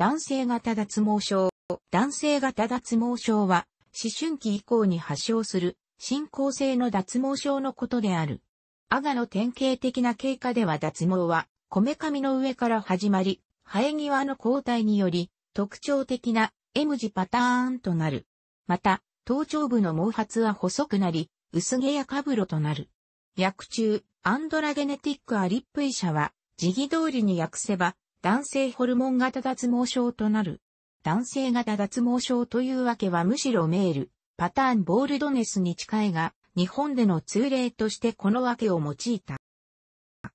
男性型脱毛症。男性型脱毛症は、思春期以降に発症する、進行性の脱毛症のことである。アガの典型的な経過では脱毛は、こめかみの上から始まり、生え際の交代により、特徴的な M 字パターンとなる。また、頭頂部の毛髪は細くなり、薄毛やかぶろとなる。薬中、アンドラゲネティックアリップ医者は、時期通りに訳せば、男性ホルモン型脱毛症となる。男性型脱毛症というわけはむしろメール、パターンボールドネスに近いが、日本での通例としてこのわけを用いた。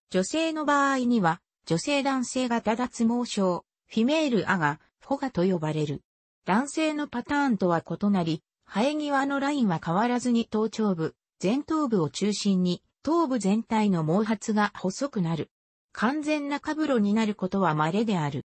女性の場合には、女性男性型脱毛症、フィメールアガ、フォガと呼ばれる。男性のパターンとは異なり、生え際のラインは変わらずに頭頂部、前頭部を中心に、頭部全体の毛髪が細くなる。完全なカブロになることは稀である。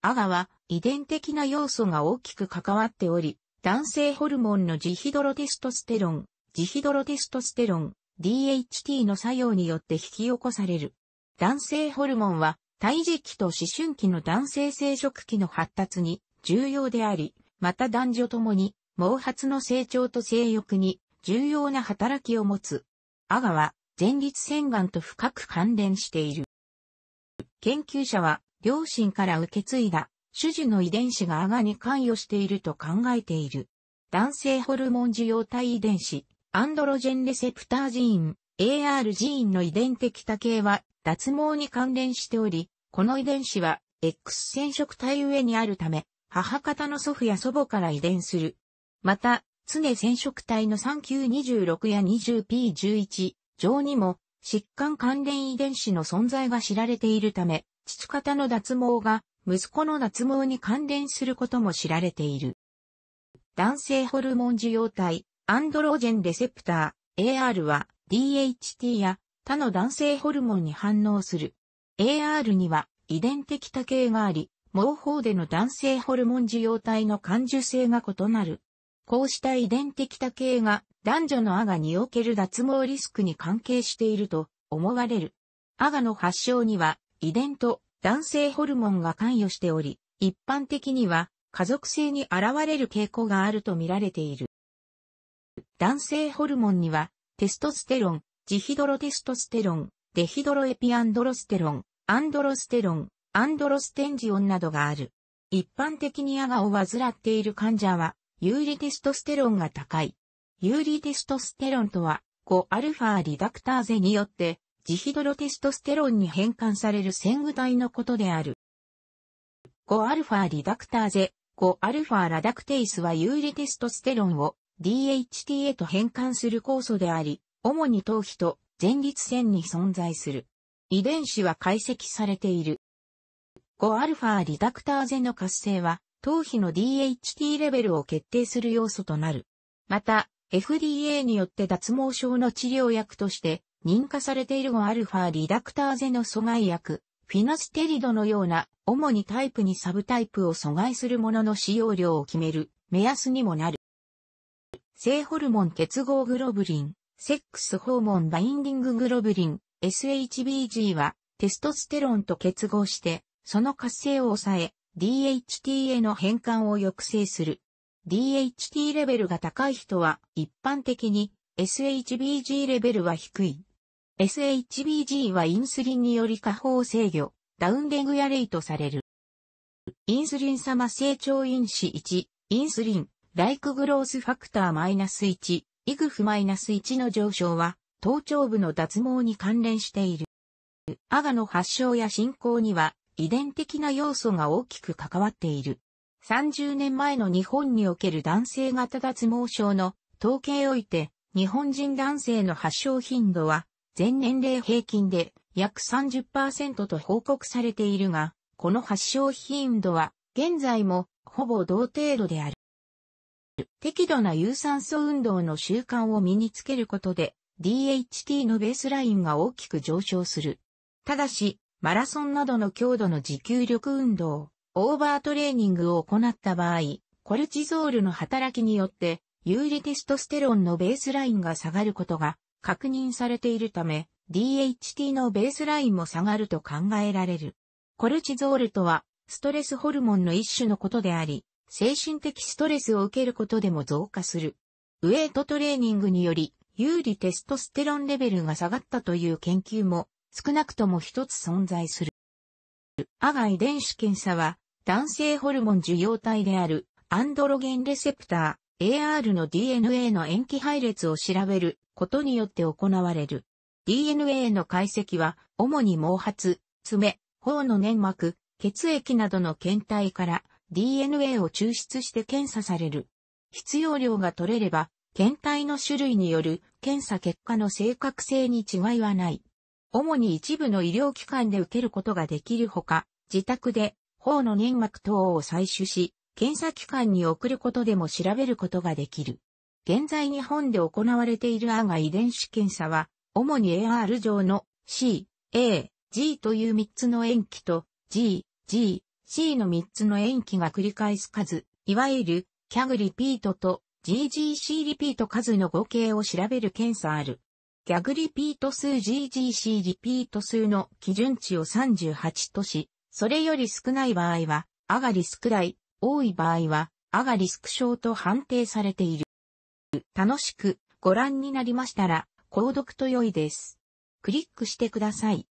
アガは遺伝的な要素が大きく関わっており、男性ホルモンのジヒドロテストステロン、ジヒドロテストステロン、DHT の作用によって引き起こされる。男性ホルモンは胎児期と思春期の男性生殖期の発達に重要であり、また男女ともに毛髪の成長と性欲に重要な働きを持つ。アガは前立腺がんと深く関連している。研究者は、両親から受け継いだ、種治の遺伝子がアガに関与していると考えている。男性ホルモン受容体遺伝子、アンドロジェンレセプタージーン、AR ジーンの遺伝的多形は、脱毛に関連しており、この遺伝子は、X 染色体上にあるため、母方の祖父や祖母から遺伝する。また、常染色体の3926や 20P11、上にも疾患関連遺伝子の存在が知られているため、父方の脱毛が息子の脱毛に関連することも知られている。男性ホルモン受容体、アンドロジェンレセプター、AR は DHT や他の男性ホルモンに反応する。AR には遺伝的多形があり、毛包での男性ホルモン受容体の感受性が異なる。こうした遺伝的多形が男女のアガにおける脱毛リスクに関係していると思われる。アガの発症には遺伝と男性ホルモンが関与しており、一般的には家族性に現れる傾向があると見られている。男性ホルモンにはテストステロン、ジヒドロテストステロン、デヒドロエピアンドロステロン、アンドロステロン、アンドロステンジオンなどがある。一般的にアガを患っている患者は、有利テストステロンが高い。有利テストステロンとは、5α リダクターゼによって、ジヒドロテストステロンに変換される線具体のことである。5α リダクターゼ、5α ラダクテイスは有利テストステロンを DHT へと変換する酵素であり、主に頭皮と前立腺に存在する。遺伝子は解析されている。5α リダクターゼの活性は、頭皮の DHT レベルを決定する要素となる。また、FDA によって脱毛症の治療薬として認可されているがアルファリダクターゼの阻害薬、フィナステリドのような主にタイプにサブタイプを阻害するものの使用量を決める目安にもなる。性ホルモン結合グロブリン、セックスホーモンバインディンググロブリン、SHBG はテストステロンと結合して、その活性を抑え、DHT への変換を抑制する。DHT レベルが高い人は一般的に SHBG レベルは低い。SHBG はインスリンにより下方制御、ダウンレグやレイとされる。インスリン様成長因子1、インスリン、ライクグロースファクター -1、イグフ -1 の上昇は、頭頂部の脱毛に関連している。アガの発症や進行には、遺伝的な要素が大きく関わっている。30年前の日本における男性型脱毛症の統計おいて、日本人男性の発症頻度は、全年齢平均で約30%と報告されているが、この発症頻度は、現在もほぼ同程度である。適度な有酸素運動の習慣を身につけることで、DHT のベースラインが大きく上昇する。ただし、マラソンなどの強度の持久力運動、オーバートレーニングを行った場合、コルチゾールの働きによって、有利テストステロンのベースラインが下がることが確認されているため、DHT のベースラインも下がると考えられる。コルチゾールとは、ストレスホルモンの一種のことであり、精神的ストレスを受けることでも増加する。ウェイトトレーニングにより、有利テストステロンレベルが下がったという研究も少なくとも一つ存在する。アガ遺伝子検査は、男性ホルモン受容体であるアンドロゲンレセプター AR の DNA の塩基配列を調べることによって行われる。DNA の解析は主に毛髪、爪、頬の粘膜、血液などの検体から DNA を抽出して検査される。必要量が取れれば、検体の種類による検査結果の正確性に違いはない。主に一部の医療機関で受けることができるほか、自宅で、頬の粘膜等を採取し、検査機関に送ることでも調べることができる。現在日本で行われているアガ遺伝子検査は、主に AR 上の C、A、G という3つの塩基と G、G、C の3つの塩基が繰り返す数、いわゆるキャグリピートと GGC リピート数の合計を調べる検査ある。ギャグリピート数 GGC リピート数の基準値を38とし、それより少ない場合は、上がり少ない、多い場合は、上がりスクと判定されている。楽しくご覧になりましたら、購読と良いです。クリックしてください。